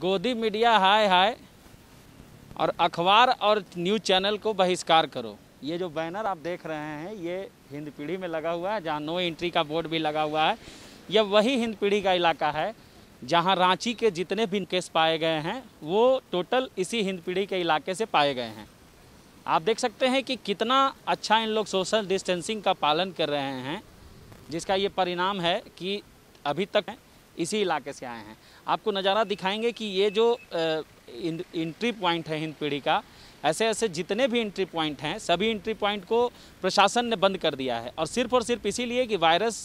गोदी मीडिया हाय हाय और अखबार और न्यूज चैनल को बहिष्कार करो ये जो बैनर आप देख रहे हैं ये हिंद पीढ़ी में लगा हुआ है जहाँ नो एंट्री का बोर्ड भी लगा हुआ है यह वही हिंद पीढ़ी का इलाका है जहाँ रांची के जितने भी केस पाए गए हैं वो टोटल इसी हिंद पीढ़ी के इलाके से पाए गए हैं आप देख सकते हैं कि कितना अच्छा इन लोग सोशल डिस्टेंसिंग का पालन कर रहे हैं जिसका ये परिणाम है कि अभी तक इसी इलाके से आए हैं आपको नज़ारा दिखाएंगे कि ये जो इंट्री पॉइंट है हिंद पीढ़ी का ऐसे ऐसे जितने भी इंट्री पॉइंट हैं सभी इंट्री पॉइंट को प्रशासन ने बंद कर दिया है और सिर्फ और सिर्फ इसीलिए कि वायरस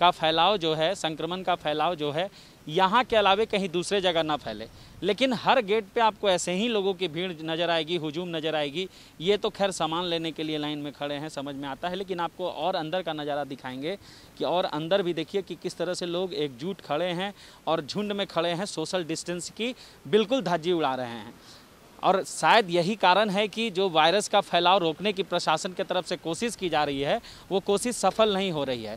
का फैलाव जो है संक्रमण का फैलाव जो है यहाँ के अलावे कहीं दूसरे जगह ना फैले लेकिन हर गेट पे आपको ऐसे ही लोगों की भीड़ नज़र आएगी हुजूम नज़र आएगी ये तो खैर सामान लेने के लिए लाइन में खड़े हैं समझ में आता है लेकिन आपको और अंदर का नज़ारा दिखाएंगे कि और अंदर भी देखिए कि किस तरह से लोग एकजुट खड़े हैं और झुंड में खड़े हैं सोशल डिस्टेंस की बिल्कुल धज्जी उड़ा रहे हैं और शायद यही कारण है कि जो वायरस का फैलाव रोकने की प्रशासन की तरफ से कोशिश की जा रही है वो कोशिश सफल नहीं हो रही है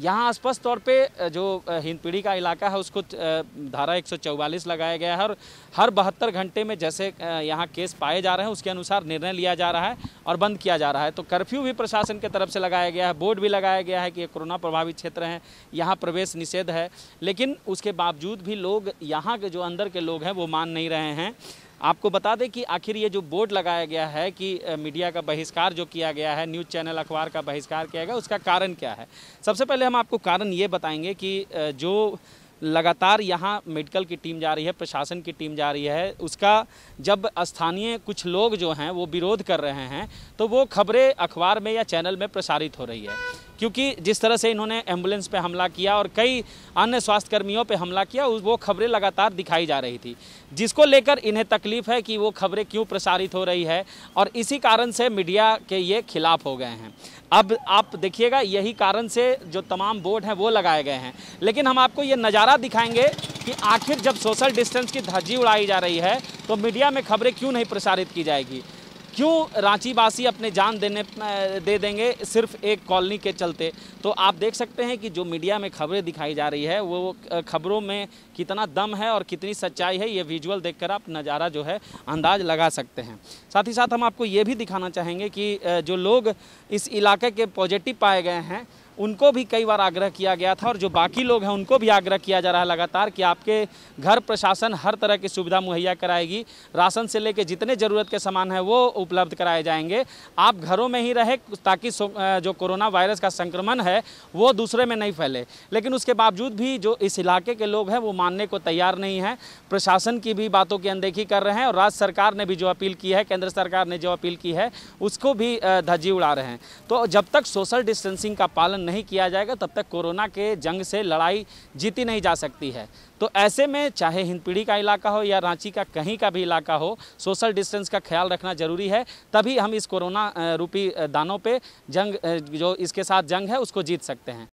यहाँ स्पष्ट तौर पे जो हिंद पीढ़ी का इलाका है उसको धारा 144 लगाया गया है और हर बहत्तर घंटे में जैसे यहाँ केस पाए जा रहे हैं उसके अनुसार निर्णय लिया जा रहा है और बंद किया जा रहा है तो कर्फ्यू भी प्रशासन के तरफ से लगाया गया है बोर्ड भी लगाया गया है कि ये कोरोना प्रभावित क्षेत्र हैं यहाँ प्रवेश निषेध है लेकिन उसके बावजूद भी लोग यहाँ के जो अंदर के लोग हैं वो मान नहीं रहे हैं आपको बता दें कि आखिर ये जो बोर्ड लगाया गया है कि मीडिया का बहिष्कार जो किया गया है न्यूज़ चैनल अखबार का बहिष्कार किया गया उसका कारण क्या है सबसे पहले हम आपको कारण ये बताएंगे कि जो लगातार यहाँ मेडिकल की टीम जा रही है प्रशासन की टीम जा रही है उसका जब स्थानीय कुछ लोग जो हैं वो विरोध कर रहे हैं तो वो खबरें अखबार में या चैनल में प्रसारित हो रही है क्योंकि जिस तरह से इन्होंने एम्बुलेंस पे हमला किया और कई अन्य स्वास्थ्यकर्मियों पे हमला किया वो खबरें लगातार दिखाई जा रही थी जिसको लेकर इन्हें तकलीफ है कि वो खबरें क्यों प्रसारित हो रही है और इसी कारण से मीडिया के ये खिलाफ हो गए हैं अब आप देखिएगा यही कारण से जो तमाम बोर्ड हैं वो लगाए गए हैं लेकिन हम आपको ये नज़ारा दिखाएंगे कि आखिर जब सोशल डिस्टेंस की धज्जी उड़ाई जा रही है तो मीडिया में खबरें क्यों नहीं प्रसारित की जाएगी क्यों रांची वासी अपने जान देने दे देंगे सिर्फ एक कॉलोनी के चलते तो आप देख सकते हैं कि जो मीडिया में खबरें दिखाई जा रही है वो खबरों में कितना दम है और कितनी सच्चाई है ये विजुअल देखकर आप नज़ारा जो है अंदाज लगा सकते हैं साथ ही साथ हम आपको ये भी दिखाना चाहेंगे कि जो लोग इस इलाके के पॉजिटिव पाए गए हैं उनको भी कई बार आग्रह किया गया था और जो बाकी लोग हैं उनको भी आग्रह किया जा रहा है लगातार कि आपके घर प्रशासन हर तरह की सुविधा मुहैया कराएगी राशन से लेकर जितने ज़रूरत के सामान हैं वो उपलब्ध कराए जाएंगे आप घरों में ही रहे ताकि जो कोरोना वायरस का संक्रमण है वो दूसरे में नहीं फैले लेकिन उसके बावजूद भी जो इस इलाके के लोग हैं वो मानने को तैयार नहीं हैं प्रशासन की भी बातों की अनदेखी कर रहे हैं और राज्य सरकार ने भी जो अपील की है केंद्र सरकार ने जो अपील की है उसको भी धज्जी उड़ा रहे हैं तो जब तक सोशल डिस्टेंसिंग का पालन नहीं किया जाएगा तब तक कोरोना के जंग से लड़ाई जीती नहीं जा सकती है तो ऐसे में चाहे हिंदपीढ़ी का इलाका हो या रांची का कहीं का भी इलाका हो सोशल डिस्टेंस का ख्याल रखना ज़रूरी है तभी हम इस कोरोना रूपी दानों पे जंग जो इसके साथ जंग है उसको जीत सकते हैं